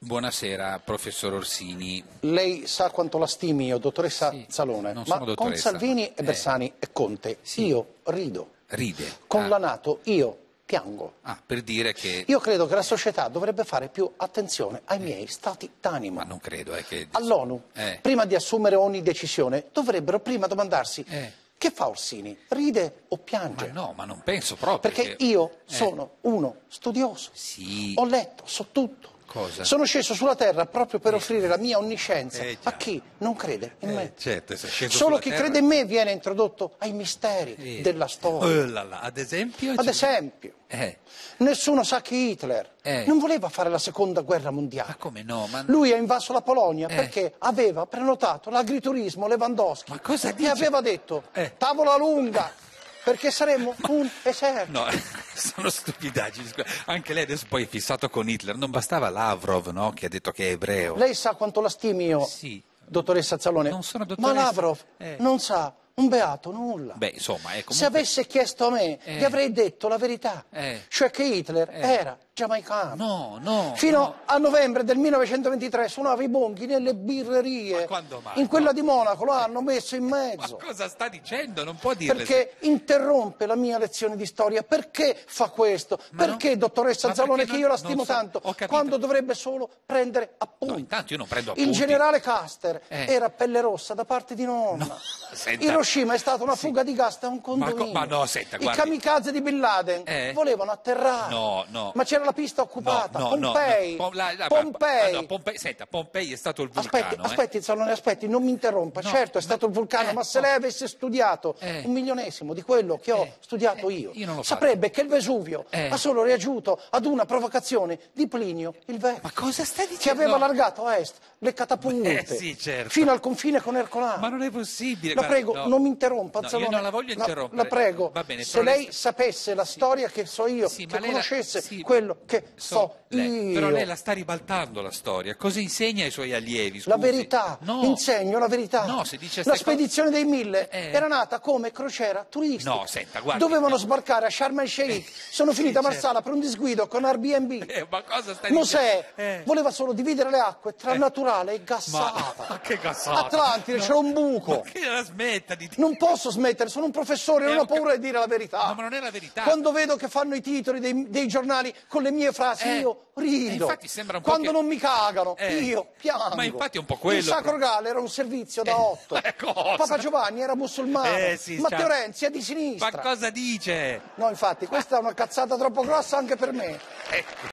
Buonasera, professor Orsini. Lei sa quanto la stimi io, dottoressa sì, Salone, ma dottoressa. con Salvini e eh. Bersani eh. e Conte sì. io rido. Ride. Con ah. la Nato io piango. Ah, per dire che... Io credo che la società dovrebbe fare più attenzione ai eh. miei stati d'animo. Ma non credo, è eh, che... All'ONU, eh. prima di assumere ogni decisione, dovrebbero prima domandarsi... Eh. Che fa Orsini? Ride o piange? Ma no, ma non penso proprio. Perché, perché... io sono uno studioso. Sì. Ho letto, so tutto. Cosa? Sono sceso sulla terra proprio per eh. offrire la mia onniscienza eh, a chi non crede in eh, me. Eh, certo, Solo chi terra... crede in me viene introdotto ai misteri eh. della storia. Oh, là, là. Ad esempio? Ad esempio. Eh. Nessuno sa che Hitler non voleva fare la seconda guerra mondiale. No? Ma... Lui ha invaso la Polonia perché aveva prenotato l'agriturismo Lewandowski. Ma cosa dice? E aveva detto, tavola lunga, perché saremmo Ma... un esercito. No. sono stupidaggini. Anche lei adesso poi è fissato con Hitler. Non bastava Lavrov, no? Che ha detto che è ebreo. Lei sa quanto la stimi io, sì. dottoressa Zalone. Non sono dottoressa. Ma Lavrov eh. non sa un beato nulla. Beh, insomma, eh, comunque... Se avesse chiesto a me, eh. gli avrei detto la verità. Eh. Cioè che Hitler eh. era giamaicano. No, no. Fino no. a novembre del 1923 suonava i bonghi nelle birrerie. Ma quando mai? In quella di Monaco lo hanno messo in mezzo. Ma cosa sta dicendo? Non può dire. Perché interrompe la mia lezione di storia. Perché fa questo? Ma perché, non... dottoressa Zalone, che io la stimo so... tanto, quando dovrebbe solo prendere appunti? No, intanto io non prendo appunti. Il generale Caster eh. era pelle rossa da parte di nonna. No, senta... Hiroshima è stata una fuga di gas da un condominio. Ma, co... ma no, senta, guardi... I kamikaze di Bin Laden eh. volevano atterrare. No, no. Ma c'era la pista occupata, no, no, Pompei, no, la, la, Pompei. Ah, Pompei. Senta, Pompei è stato il vulcano. Aspetti, eh. aspetti Zalone, aspetti, non mi interrompa. certo, è stato il vulcano, eh, ma se lei avesse studiato eh. un milionesimo di quello che ho eh, studiato eh, io, io saprebbe che il Vesuvio ha solo reagito ad una provocazione di Plinio il Vecchio. Ma cosa stai dicendo? Che aveva allargato a est le catapulte sì, certo. fino al confine con Ercolano. Ma non è possibile. La prego, guarda, non mi interrompa, Zalone. Io non la voglio interrompere. La, prego, bene, se lei sapesse la storia che so io, che conoscesse quello che so, so io. Però lei la sta ribaltando la storia, cosa insegna ai suoi allievi? Scusi. La verità, no. insegno la verità. No, se dice la spedizione cose... dei mille eh, eh. era nata come crociera turistica. No, senta, guarda. Dovevano eh. sbarcare a Sharm el Sheikh, eh, sono finita a certo. Marsala per un disguido con Airbnb. Eh, ma cosa stai Mosè voleva solo dividere le acque tra naturale e gassata. Ma, ma che gassata? Atlantide, no. c'è un buco. Ma che la smetta di dire? Non posso smettere, sono un professore, non ho paura di dire la verità. No, ma non è la verità. Quando vedo che fanno i titoli dei, dei giornali con le le mie frasi eh, io eh, rido. Quando che... non mi cagano, eh, io piango. Ma infatti è un po' quello. Il Sacro Gallo era un servizio da eh, otto. Eh, Papa Giovanni era musulmano. Eh, sì, Matteo ciao. Certo. Renzi è di sinistra. Ma cosa dice? No, infatti, questa è una cazzata troppo grossa anche per me. Eh,